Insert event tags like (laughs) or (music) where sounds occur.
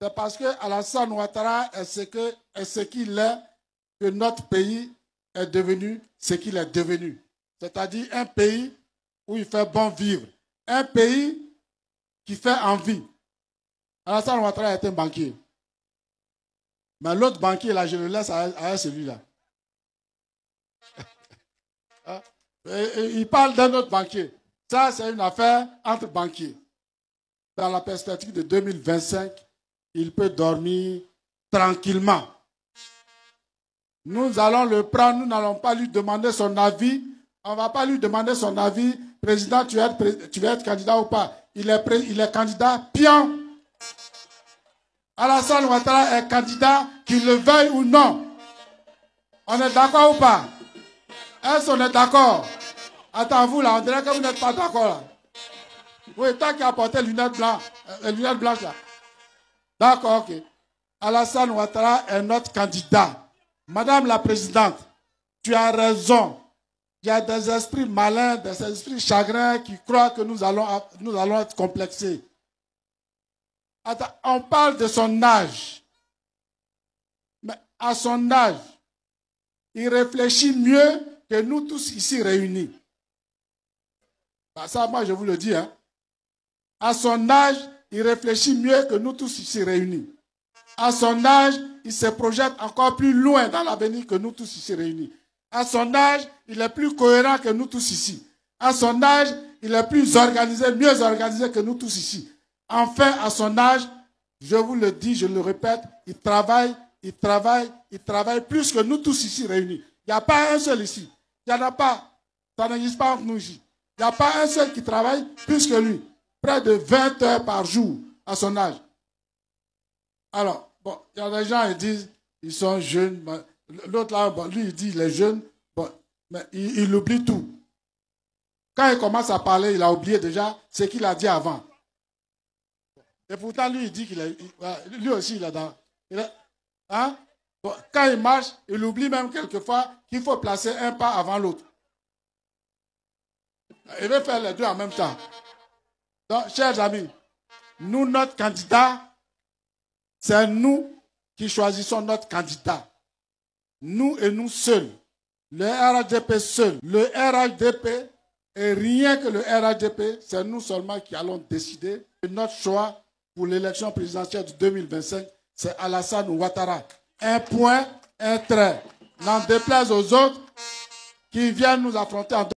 C'est parce que Alassane Ouattara est ce qu'il est, ce est que notre pays est devenu ce qu'il est devenu. C'est-à-dire un pays où il fait bon vivre, un pays qui fait envie. Alassane Ouattara est un banquier. Mais l'autre banquier, là, je le laisse à, à celui-là. (laughs) Hein? il parle d'un autre banquier. Ça, c'est une affaire entre banquiers. Dans la perspective de 2025, il peut dormir tranquillement. Nous allons le prendre, nous n'allons pas lui demander son avis. On ne va pas lui demander son avis. Président, tu vas être, veux être candidat ou pas il est, il est candidat pion. Alassane Ouattara est candidat, qu'il le veuille ou non. On est d'accord ou pas Est-ce qu'on est d'accord Attends, vous là, on dirait que vous n'êtes pas d'accord. Oui, toi qui as porté lunettes blanches, euh, lunettes blanches là, D'accord, ok. Alassane Ouattara est notre candidat. Madame la Présidente, tu as raison. Il y a des esprits malins, des esprits chagrins qui croient que nous allons, nous allons être complexés. on parle de son âge. Mais à son âge, il réfléchit mieux que nous tous ici réunis. Bah, ça, moi, je vous le dis. Hein. À son âge, il réfléchit mieux que nous tous ici réunis. À son âge, il se projette encore plus loin dans l'avenir que nous tous ici réunis. À son âge, il est plus cohérent que nous tous ici. À son âge, il est plus organisé, mieux organisé que nous tous ici. Enfin, à son âge, je vous le dis, je le répète, il travaille, il travaille, il travaille plus que nous tous ici réunis. Il n'y a pas un seul ici. Il n'y en a pas. Ça n'existe pas entre nous ici. Il n'y a pas un seul qui travaille plus que lui près de 20 heures par jour à son âge. Alors, bon, il y a des gens qui disent, ils sont jeunes. L'autre là, lui, il dit, qu'il est jeune, mais il, oublie tout. Quand il commence à parler, il a oublié déjà ce qu'il a dit avant. Et pourtant, lui, il dit qu'il est. Lui aussi, il est dans. hein? quand il marche, il oublie même quelquefois qu'il faut placer un pas avant l'autre. Il veut faire les deux en même temps chers amis, nous, notre candidat, c'est nous qui choisissons notre candidat. Nous et nous seuls. Le RHDP seul. Le RHDP et rien que le RHDP, c'est nous seulement qui allons décider. notre choix pour l'élection présidentielle de 2025, c'est Alassane Ouattara. Un point, un trait. N'en déplaise aux autres qui viennent nous affronter en